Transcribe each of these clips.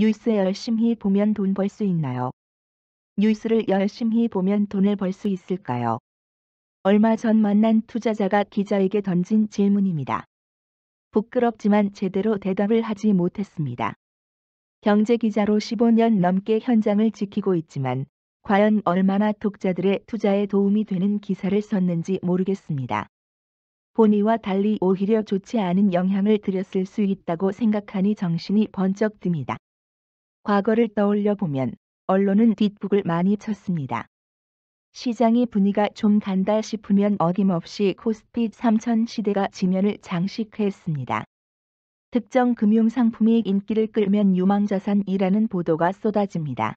뉴스 열심히 보면 돈 벌 수 있나요? 뉴스를 열심히 보면 돈을 벌 수 있을까요? 얼마 전 만난 투자자가 기자에게 던진 질문입니다. 부끄럽지만 제대로 대답을 하지 못했습니다. 경제기자로 15년 넘게 현장을 지키고 있지만 과연 얼마나 독자들의 투자에 도움이 되는 기사를 썼는지 모르겠습니다. 본의와 달리 오히려 좋지 않은 영향을 드렸을 수 있다고 생각하니 정신이 번쩍 듭니다. 과거를 떠올려 보면 언론은 뒷북을 많이 쳤습니다. 시장의 분위가 기좀 간다 싶으면 어김없이 코스피 3천 시대가 지면을 장식했습니다. 특정 금융상품이 인기를 끌면 유망자산이라는 보도가 쏟아집니다.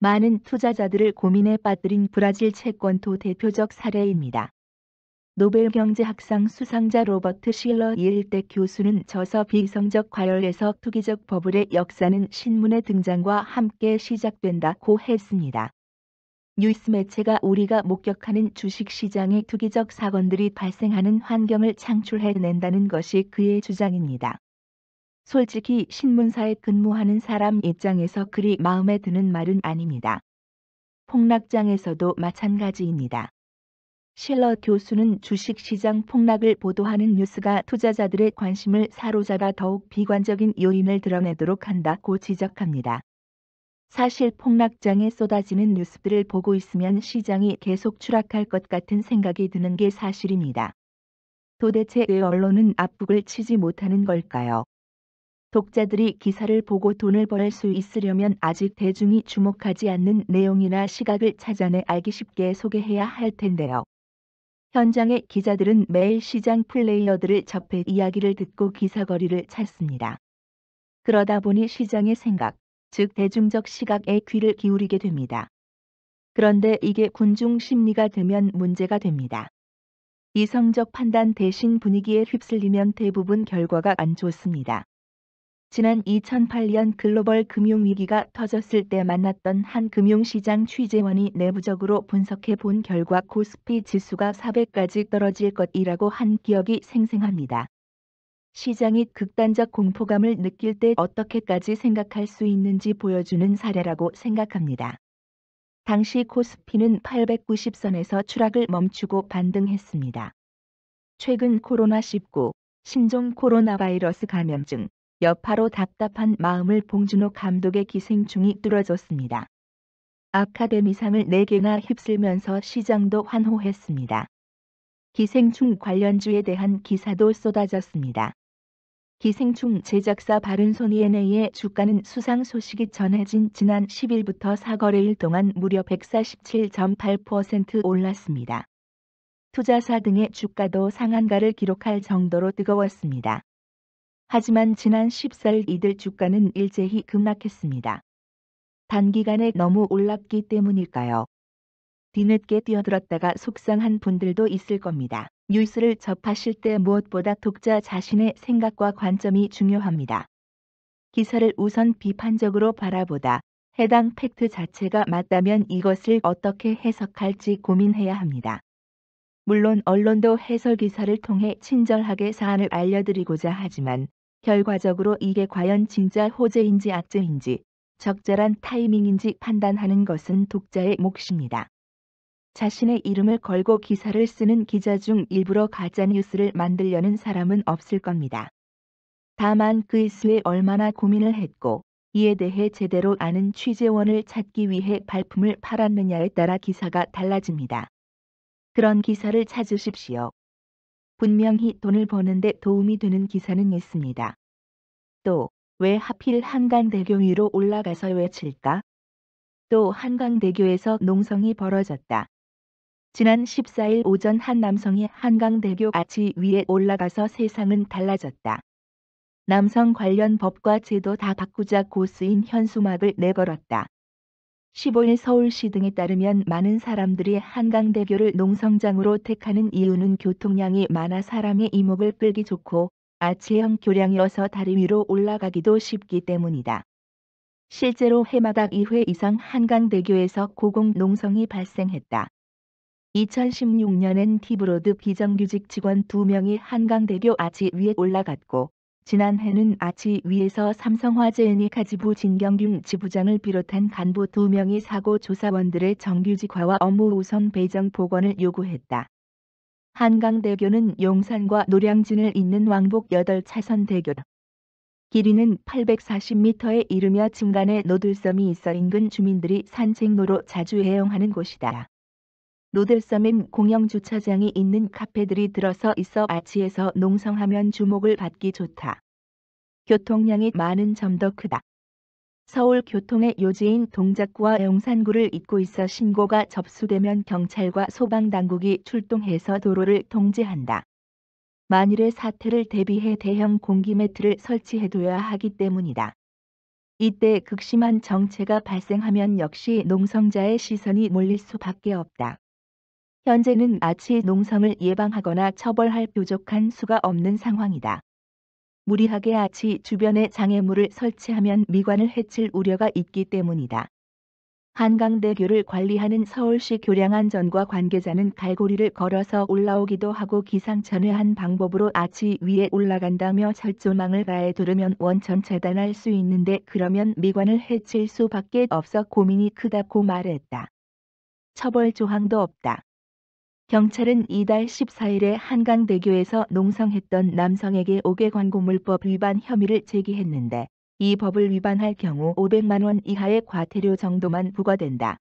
많은 투자자들을 고민에 빠뜨린 브라질 채권도 대표적 사례입니다. 노벨 경제학상 수상자 로버트 실러 일대 교수는 저서 비성적 과열에서 투기적 버블의 역사는 신문의 등장과 함께 시작된다고 했습니다. 뉴스 매체가 우리가 목격하는 주식시장의 투기적 사건들이 발생하는 환경을 창출해낸다는 것이 그의 주장입니다. 솔직히 신문사에 근무하는 사람 입장에서 그리 마음에 드는 말은 아닙니다. 폭락장에서도 마찬가지입니다. 실러 교수는 주식시장 폭락을 보도하는 뉴스가 투자자들의 관심을 사로잡아 더욱 비관적인 요인을 드러내도록 한다고 지적합니다. 사실 폭락장에 쏟아지는 뉴스들을 보고 있으면 시장이 계속 추락할 것 같은 생각이 드는 게 사실입니다. 도대체 왜 언론은 압북을 치지 못하는 걸까요? 독자들이 기사를 보고 돈을 벌 수 있으려면 아직 대중이 주목하지 않는 내용이나 시각을 찾아내 알기 쉽게 소개해야 할 텐데요. 현장의 기자들은 매일 시장 플레이어들을 접해 이야기를 듣고 기사거리를 찾습니다. 그러다 보니 시장의 생각, 즉 대중적 시각에 귀를 기울이게 됩니다. 그런데 이게 군중 심리가 되면 문제가 됩니다. 이성적 판단 대신 분위기에 휩쓸리면 대부분 결과가 안 좋습니다. 지난 2008년 글로벌 금융위기가 터졌을 때 만났던 한 금융시장 취재원이 내부적으로 분석해 본 결과 코스피 지수가 400까지 떨어질 것이라고 한 기억이 생생합니다. 시장이 극단적 공포감을 느낄 때 어떻게까지 생각할 수 있는지 보여주는 사례라고 생각합니다. 당시 코스피는 890선에서 추락을 멈추고 반등했습니다. 최근 코로나19 신종 코로나 바이러스 감염증 여파로 답답한 마음을 봉준호 감독의 기생충이 뚫어줬습니다. 아카데미상을 4개나 휩쓸면서 시장도 환호했습니다. 기생충 관련주에 대한 기사도 쏟아졌습니다. 기생충 제작사 바른손이NA의 e 주가는 수상 소식이 전해진 지난 10일부터 4거래일 동안 무려 147.8% 올랐습니다. 투자사 등의 주가도 상한가를 기록할 정도로 뜨거웠습니다. 하지만 지난 1 4일 이들 주가는 일제히 급락했습니다. 단기간에 너무 올랐기 때문일까요? 뒤늦게 뛰어들었다가 속상한 분들도 있을 겁니다. 뉴스를 접하실 때 무엇보다 독자 자신의 생각과 관점이 중요합니다. 기사를 우선 비판적으로 바라보다 해당 팩트 자체가 맞다면 이것을 어떻게 해석할지 고민해야 합니다. 물론 언론도 해설 기사를 통해 친절하게 사안을 알려드리고자 하지만 결과적으로 이게 과연 진짜 호재인지 악재인지 적절한 타이밍인지 판단하는 것은 독자의 몫입니다. 자신의 이름을 걸고 기사를 쓰는 기자 중 일부러 가짜뉴스를 만들려는 사람은 없을 겁니다. 다만 그 수에 얼마나 고민을 했고 이에 대해 제대로 아는 취재원을 찾기 위해 발품을 팔았느냐에 따라 기사가 달라집니다. 그런 기사를 찾으십시오. 분명히 돈을 버는데 도움이 되는 기사는 있습니다. 또 왜 하필 한강대교 위로 올라가서 외칠까? 또 한강대교에서 농성이 벌어졌다. 지난 14일 오전 한 남성이 한강대교 아치 위에 올라가서 세상은 달라졌다. 남성 관련 법과 제도 다 바꾸자 고스인 현수막을 내걸었다. 15일 서울시 등에 따르면 많은 사람들이 한강대교를 농성장으로 택하는 이유는 교통량이 많아 사람의 이목을 끌기 좋고 아치형 교량이어서 다리 위로 올라가기도 쉽기 때문이다. 실제로 해마다 2회 이상 한강대교에서 고공농성이 발생했다. 2016년엔 티브로드 비정규직 직원 2명이 한강대교 아치 위에 올라갔고 지난해는 아치 위에서 삼성화재은이 가지부 진경균 지부장을 비롯한 간부 2명이 사고 조사원들의 정규직화와 업무 우선 배정 복원을 요구했다. 한강대교는 용산과 노량진을 잇는 왕복 8차선 대교다. 길이는 840m에 이르며 중간에 노들섬이 있어 인근 주민들이 산책로로 자주 애용하는 곳이다. 노들섬엔 공영 주차장이 있는 카페들이 들어서 있어 아치에서 농성하면 주목을 받기 좋다. 교통량이 많은 점도 크다. 서울 교통의 요지인 동작구와 용산구를 잇고 있어 신고가 접수되면 경찰과 소방당국이 출동해서 도로를 통제한다. 만일의 사태를 대비해 대형 공기매트를 설치해둬야 하기 때문이다. 이때 극심한 정체가 발생하면 역시 농성자의 시선이 몰릴 수밖에 없다. 현재는 아치 농성을 예방하거나 처벌할 뾰족한 수가 없는 상황이다. 무리하게 아치 주변에 장애물을 설치하면 미관을 해칠 우려가 있기 때문이다. 한강대교를 관리하는 서울시 교량안전과 관계자는 갈고리를 걸어서 올라오기도 하고 기상천외한 방법으로 아치 위에 올라간다며 철조망을 가해 두르면 원천 재단할 수 있는데 그러면 미관을 해칠 수밖에 없어 고민이 크다고 말했다. 처벌 조항도 없다. 경찰은 이달 14일에 한강대교에서 농성했던 남성에게 옥외 광고물법 위반 혐의를 제기했는데 이 법을 위반할 경우 500만원 이하의 과태료 정도만 부과된다.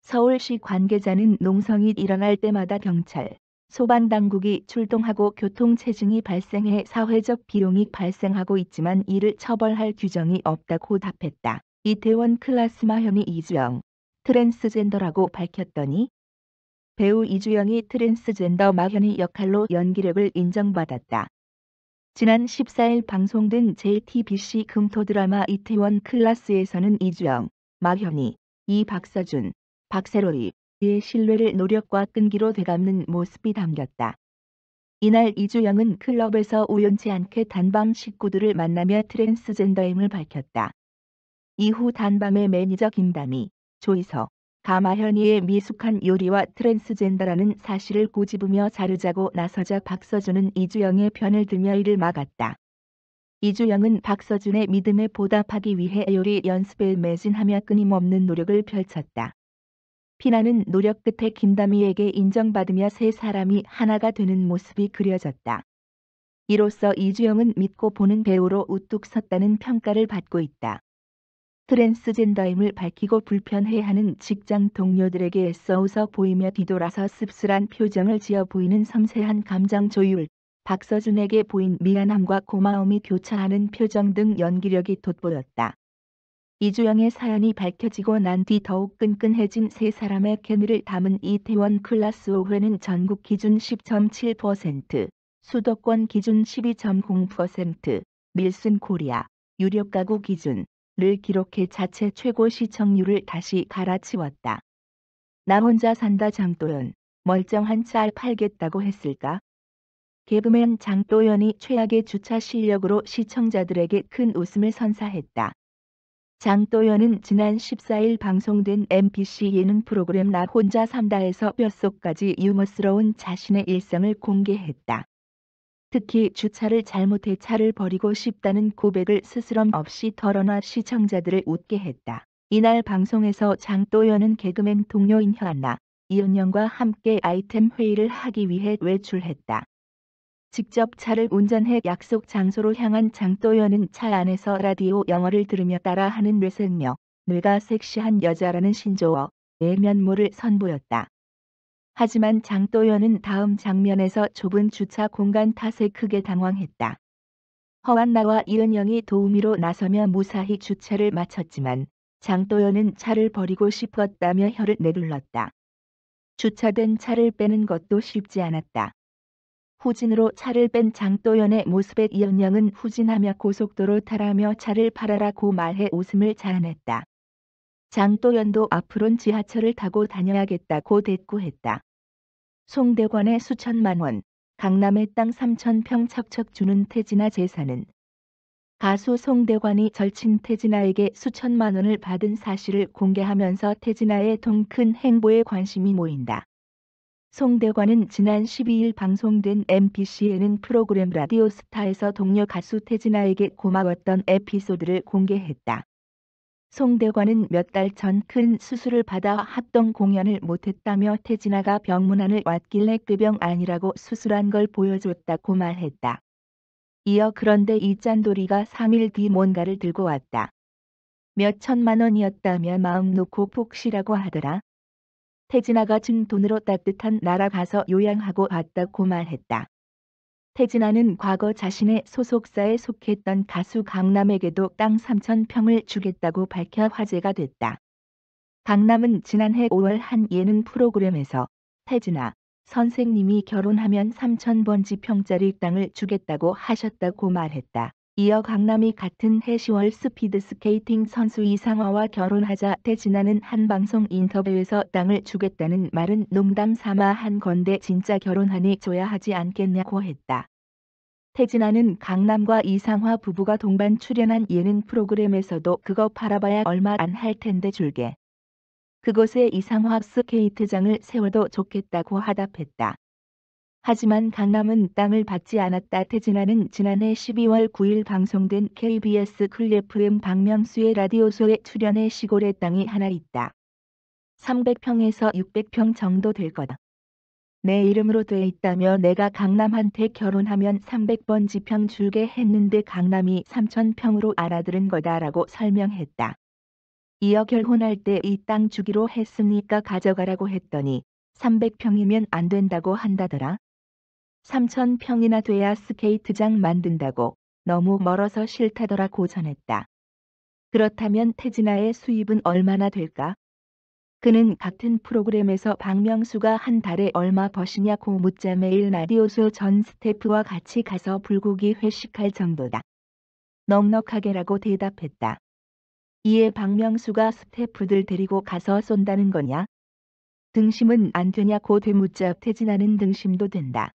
서울시 관계자는 농성이 일어날 때마다 경찰, 소방당국이 출동하고 교통체증이 발생해 사회적 비용이 발생하고 있지만 이를 처벌할 규정이 없다고 답했다. 이태원 클라스마 혐의 이주영, 트랜스젠더라고 밝혔더니 배우 이주영이 트랜스젠더 막현이 역할로 연기력을 인정받았다. 지난 14일 방송된 JTBC 금토 드라마 이태원 클라스에서는 이주영, 막현이 이박서준, 박세로이의 신뢰를 노력과 끈기로 되갚는 모습이 담겼다. 이날 이주영은 클럽에서 우연치 않게 단밤 식구들을 만나며 트랜스젠더임을 밝혔다. 이후 단밤의 매니저 김담희, 조이석, 가마현이의 미숙한 요리와 트랜스젠더라는 사실을 고집으며 자르자고 나서자 박서준은 이주영의 편을 들며 이를 막았다. 이주영은 박서준의 믿음에 보답하기 위해 요리 연습에 매진하며 끊임없는 노력을 펼쳤다. 피나는 노력 끝에 김다미에게 인정받으며 세 사람이 하나가 되는 모습이 그려졌다. 이로써 이주영은 믿고 보는 배우로 우뚝 섰다는 평가를 받고 있다. 트랜스젠더임을 밝히고 불편해하는 직장 동료들에게 써웃서 보이며 뒤돌아서 씁쓸한 표정을 지어 보이는 섬세한 감정 조율, 박서준에게 보인 미안함과 고마움이 교차하는 표정 등 연기력이 돋보였다. 이주영의 사연이 밝혀지고 난 뒤 더욱 끈끈해진 세 사람의 케미를 담은 이태원 클라스 5회는 전국 기준 10.7%, 수도권 기준 12.0%, 밀순 코리아, 유력 가구 기준 를 기록해 자체 최고 시청률을 다시 갈아치웠다. 나 혼자 산다 장도연, 멀쩡한 짤 팔겠다고 했을까? 개그맨 장도연이 최악의 주차 실력으로 시청자들에게 큰 웃음을 선사했다. 장도연은 지난 14일 방송된 MBC 예능 프로그램 나 혼자 산다에서 뼛속까지 유머스러운 자신의 일상을 공개했다. 특히 주차를 잘못해 차를 버리고 싶다는 고백을 스스럼 없이 털어놔 시청자들을 웃게 했다. 이날 방송에서 장도연은 개그맨 동료인 현아, 이은영과 함께 아이템 회의를 하기 위해 외출했다. 직접 차를 운전해 약속 장소로 향한 장도연은 차 안에서 라디오 영어를 들으며 따라하는 뇌생며 뇌가 섹시한 여자라는 신조어, 내면모를 선보였다. 하지만 장도연은 다음 장면에서 좁은 주차 공간 탓에 크게 당황했다. 허완나와 이은영이 도우미로 나서며 무사히 주차를 마쳤지만 장도연은 차를 버리고 싶었다며 혀를 내둘렀다. 주차된 차를 빼는 것도 쉽지 않았다. 후진으로 차를 뺀 장도연의 모습에 이은영은 후진하며 고속도로 타라며 차를 팔아라고 말해 웃음을 자아냈다. 장도연도 앞으론 지하철을 타고 다녀야겠다고 대꾸했다. 송대관의 수천만 원, 강남의 땅 3천평 척척 주는 태진아 재산은 가수 송대관이 절친 태진아에게 수천만 원을 받은 사실을 공개하면서 태진아의 통 큰 행보에 관심이 모인다. 송대관은 지난 12일 방송된 MBC 예능 프로그램 라디오스타에서 동료 가수 태진아에게 고마웠던 에피소드를 공개했다. 송대관은 몇 달 전 큰 수술을 받아 합동 공연을 못했다며 태진아가 병문안을 왔길래 꾀병 아니라고 수술한 걸 보여줬다고 말했다. 이어 그런데 이 짠돌이가 3일 뒤 뭔가를 들고 왔다. 몇 천만 원이었다며 마음 놓고 폭시라고 하더라. 태진아가 준 돈으로 따뜻한 나라 가서 요양하고 왔다고 말했다. 태진아는 과거 자신의 소속사에 속했던 가수 강남에게도 땅 3천평을 주겠다고 밝혀 화제가 됐다. 강남은 지난해 5월 한 예능 프로그램에서 태진아 선생님이 결혼하면 3천번지 평짜리 땅을 주겠다고 하셨다고 말했다. 이어 강남이 같은 해 10월 스피드스케이팅 선수 이상화와 결혼하자 대진나는한 방송 인터뷰에서 땅을 주겠다는 말은 농담 삼아 한 건데 진짜 결혼하니 줘야 하지 않겠냐고 했다. 태진아는 강남과 이상화 부부가 동반 출연한 예능 프로그램에서도 그거 팔아봐야 얼마 안 할 텐데 줄게. 그곳에 이상화 스케이트장을 세워도 좋겠다고 하답했다. 하지만 강남은 땅을 받지 않았다. 태진아는 지난해 12월 9일 방송된 KBS 쿨 FM 박명수의 라디오쇼에 출연해 시골에 땅이 하나 있다. 300평에서 600평 정도 될 거다. 내 이름으로 돼 있다며 내가 강남한테 결혼하면 300번 지평 줄게 했는데 강남이 3 0 0 0평으로 알아들은 거다라고 설명했다. 이어 결혼할 때 이 땅 주기로 했으니까 가져가라고 했더니 300평이면 안 된다고 한다더라. 3천평이나 돼야 스케이트장 만든다고 너무 멀어서 싫다더라고 전했다. 그렇다면 태진아의 수입은 얼마나 될까? 그는 같은 프로그램에서 박명수가 한 달에 얼마 버시냐고 묻자 매일 라디오쇼 전 스태프와 같이 가서 불고기 회식할 정도다. 넉넉하게라고 대답했다. 이에 박명수가 스태프들 데리고 가서 쏜다는 거냐? 등심은 안 되냐고 되묻자 태진아는 등심도 된다.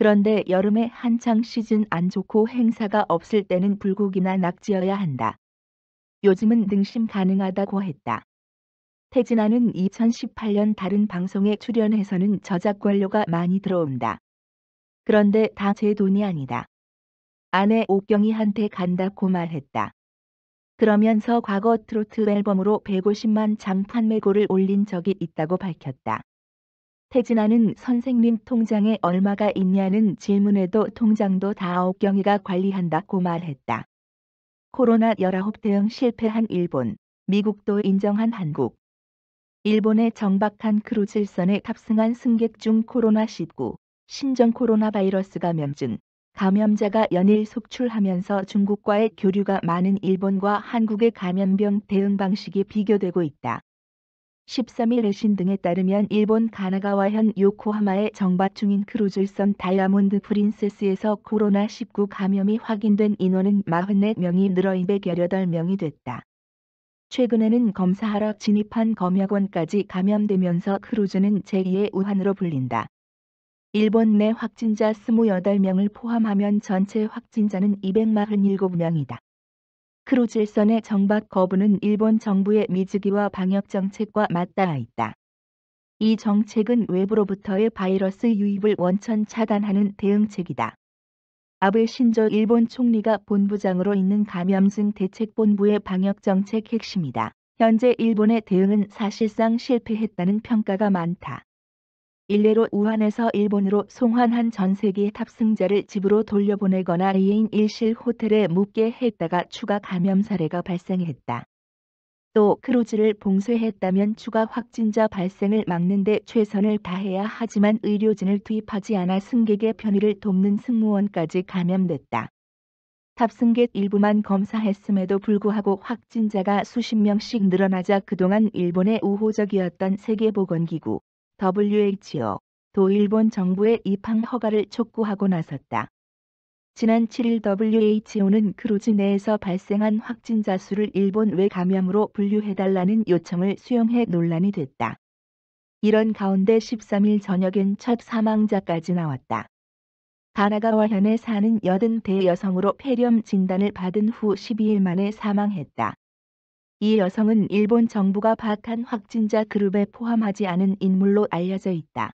그런데 여름에 한창 시즌 안 좋고 행사가 없을 때는 불고기나 낙지여야 한다. 요즘은 등심 가능하다고 했다. 태진아는 2018년 다른 방송에 출연해서는 저작권료가 많이 들어온다. 그런데 다 제 돈이 아니다. 아내 옥경이한테 간다고 말했다. 그러면서 과거 트로트 앨범으로 150만 장 판매고를 올린 적이 있다고 밝혔다. 태진아는 선생님 통장에 얼마가 있냐는 질문에도 통장도 다 아홉경이가 관리한다고 말했다. 코로나 19 대응 실패한 일본, 미국도 인정한 한국. 일본의 정박한 크루질선에 탑승한 승객 중 코로나19, 신종 코로나 바이러스가 면증, 감염자가 연일 속출하면서 중국과의 교류가 많은 일본과 한국의 감염병 대응 방식이 비교되고 있다. 13일 의신 등에 따르면 일본 가나가와현 요코하마의 정박 중인 크루즈선 다이아몬드 프린세스에서 코로나19 감염이 확인된 인원은 44명이 늘어 218명이 됐다. 최근에는 검사하러 진입한 검역원까지 감염되면서 크루즈는 제2의 우한으로 불린다. 일본 내 확진자 28명을 포함하면 전체 확진자는 247명이다. 크루질선의 정박 거부는 일본 정부의 미즈기와 방역 정책과 맞닿아 있다. 이 정책은 외부로부터의 바이러스 유입을 원천 차단하는 대응책이다. 아베 신조 일본 총리가 본부장으로 있는 감염증 대책본부의 방역정책 핵심이다. 현재 일본의 대응은 사실상 실패했다는 평가가 많다. 일례로 우한에서 일본으로 송환한 전세기 탑승자를 집으로 돌려보내거나 예인 일실 호텔에 묵게 했다가 추가 감염 사례가 발생했다. 또 크루즈를 봉쇄했다면 추가 확진자 발생을 막는 데 최선을 다해야 하지만 의료진을 투입하지 않아 승객의 편의를 돕는 승무원까지 감염됐다. 탑승객 일부만 검사했음에도 불구하고 확진자가 수십 명씩 늘어나자 그동안 일본의 우호적이었던 세계보건기구 WHO 도 일본 정부의 입항 허가를 촉구하고 나섰다. 지난 7일 WHO는 크루즈 내에서 발생한 확진자 수를 일본 외 감염으로 분류해달라는 요청을 수용해 논란이 됐다. 이런 가운데 13일 저녁엔 첫 사망자까지 나왔다. 가나가와 현에 사는 8 0 대여성으로 폐렴 진단을 받은 후 12일 만에 사망했다. 이 여성은 일본 정부가 파악한 확진자 그룹에 포함하지 않은 인물로 알려져 있다.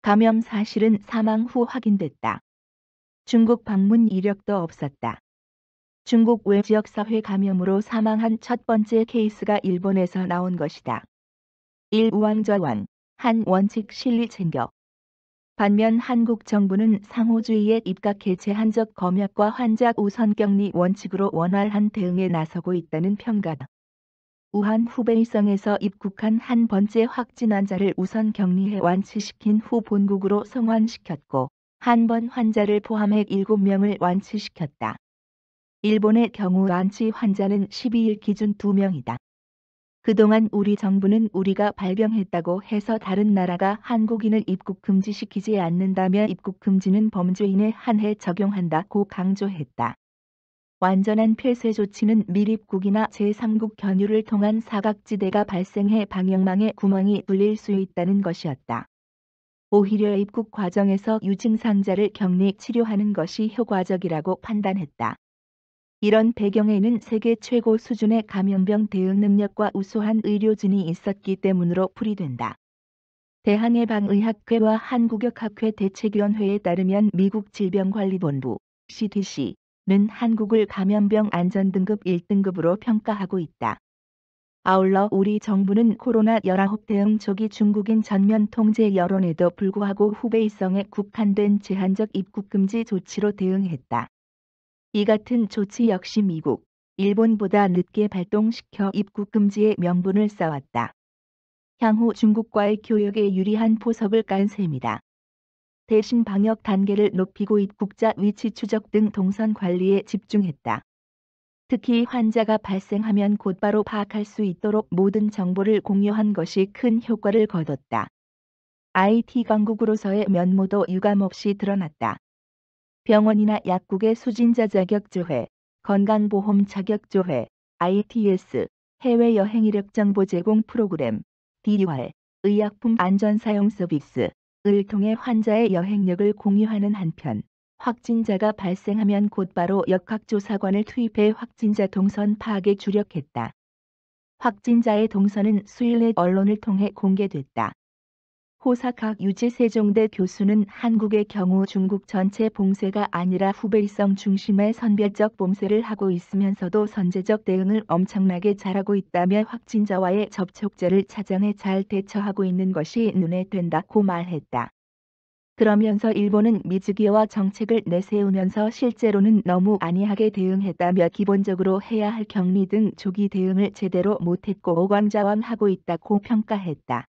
감염 사실은 사망 후 확인됐다. 중국 방문 이력도 없었다. 중국 외 지역 사회 감염으로 사망한 첫 번째 케이스가 일본에서 나온 것이다. 1. 우왕좌완한 원칙 실리 챙겨. 반면 한국 정부는 상호주의에 입각해 제한적 검역과 환자 우선 격리 원칙으로 원활한 대응에 나서고 있다는 평가다. 우한 후베이성에서 입국한 한 번째 확진 환자를 우선 격리해 완치시킨 후 본국으로 성환시켰고 한 번 환자를 포함해 7명을 완치시켰다. 일본의 경우 완치 환자는 12일 기준 2명이다. 그동안 우리 정부는 우리가 발병했다고 해서 다른 나라가 한국인을 입국 금지시키지 않는다며 입국 금지는 범죄인에 한해 적용한다고 강조했다. 완전한 폐쇄 조치는 미립국이나 제3국 견유를 통한 사각지대가 발생해 방역망에 구멍이 뚫릴 수 있다는 것이었다. 오히려 입국 과정에서 유증상자를 격리 치료하는 것이 효과적이라고 판단했다. 이런 배경에는 세계 최고 수준의 감염병 대응 능력과 우수한 의료진이 있었기 때문으로 풀이된다. 대한예방의학회와 한국역학회 대책위원회에 따르면 미국 질병관리본부 CDC 는 한국을 감염병 안전등급 1등급으로 평가하고 있다. 아울러 우리 정부는 코로나19 대응 초기 중국인 전면 통제 여론에도 불구하고 후베이성에 국한된 제한적 입국금지 조치로 대응했다. 이 같은 조치 역시 미국, 일본보다 늦게 발동시켜 입국금지의 명분을 쌓았다. 향후 중국과의 교역에 유리한 포석을 깐 셈이다. 대신 방역 단계를 높이고 입국자 위치 추적 등 동선 관리에 집중했다. 특히 환자가 발생하면 곧바로 파악할 수 있도록 모든 정보를 공유한 것이 큰 효과를 거뒀다. IT 강국으로서의 면모도 유감없이 드러났다. 병원이나 약국의 수진자 자격조회, 건강보험 자격조회, ITS, 해외여행 이력정보 제공 프로그램, DUR, 의약품 안전사용 서비스, 을 통해 환자의 여행력을 공유하는 한편 확진자가 발생하면 곧바로 역학조사관을 투입해 확진자 동선 파악에 주력했다. 확진자의 동선은 수일 내 언론을 통해 공개됐다. 호사각 유지 세종대 교수는 한국의 경우 중국 전체 봉쇄가 아니라 후베이성 중심의 선별적 봉쇄를 하고 있으면서도 선제적 대응을 엄청나게 잘하고 있다며 확진자와의 접촉자를 차장해 잘 대처하고 있는 것이 눈에 된다고 말했다. 그러면서 일본은 미즈기와 정책을 내세우면서 실제로는 너무 안이하게 대응했다며 기본적으로 해야 할 격리 등 조기 대응을 제대로 못했고 오광자왕하고 있다고 평가했다.